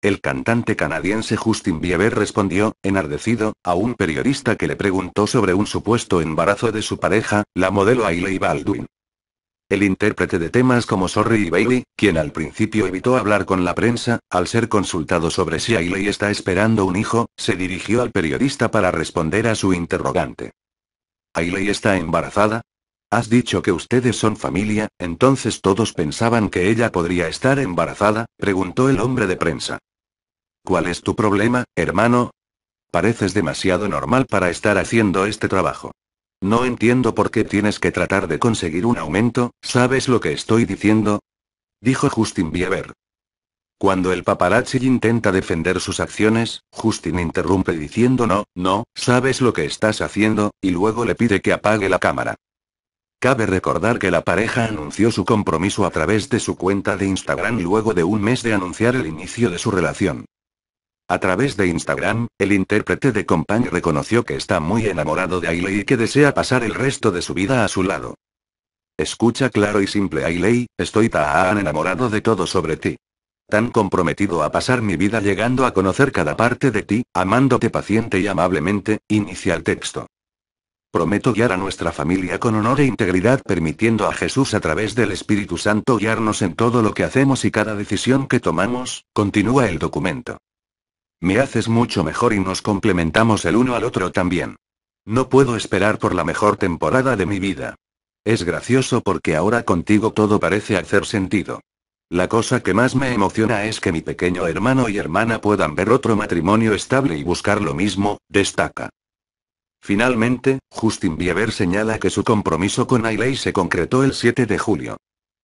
El cantante canadiense Justin Bieber respondió, enardecido, a un periodista que le preguntó sobre un supuesto embarazo de su pareja, la modelo Ailey Baldwin. El intérprete de temas como Sorry y Bailey, quien al principio evitó hablar con la prensa, al ser consultado sobre si Ailey está esperando un hijo, se dirigió al periodista para responder a su interrogante. ¿Ailey está embarazada? Has dicho que ustedes son familia, entonces todos pensaban que ella podría estar embarazada, preguntó el hombre de prensa. ¿Cuál es tu problema, hermano? Pareces demasiado normal para estar haciendo este trabajo. No entiendo por qué tienes que tratar de conseguir un aumento, ¿sabes lo que estoy diciendo? Dijo Justin Bieber. Cuando el paparazzi intenta defender sus acciones, Justin interrumpe diciendo no, no, sabes lo que estás haciendo, y luego le pide que apague la cámara. Cabe recordar que la pareja anunció su compromiso a través de su cuenta de Instagram luego de un mes de anunciar el inicio de su relación. A través de Instagram, el intérprete de Company reconoció que está muy enamorado de Ailey y que desea pasar el resto de su vida a su lado. Escucha claro y simple Ailey, estoy tan enamorado de todo sobre ti. Tan comprometido a pasar mi vida llegando a conocer cada parte de ti, amándote paciente y amablemente, inicia el texto. Prometo guiar a nuestra familia con honor e integridad permitiendo a Jesús a través del Espíritu Santo guiarnos en todo lo que hacemos y cada decisión que tomamos, continúa el documento. Me haces mucho mejor y nos complementamos el uno al otro también. No puedo esperar por la mejor temporada de mi vida. Es gracioso porque ahora contigo todo parece hacer sentido. La cosa que más me emociona es que mi pequeño hermano y hermana puedan ver otro matrimonio estable y buscar lo mismo, destaca. Finalmente, Justin Bieber señala que su compromiso con Ailey se concretó el 7 de julio.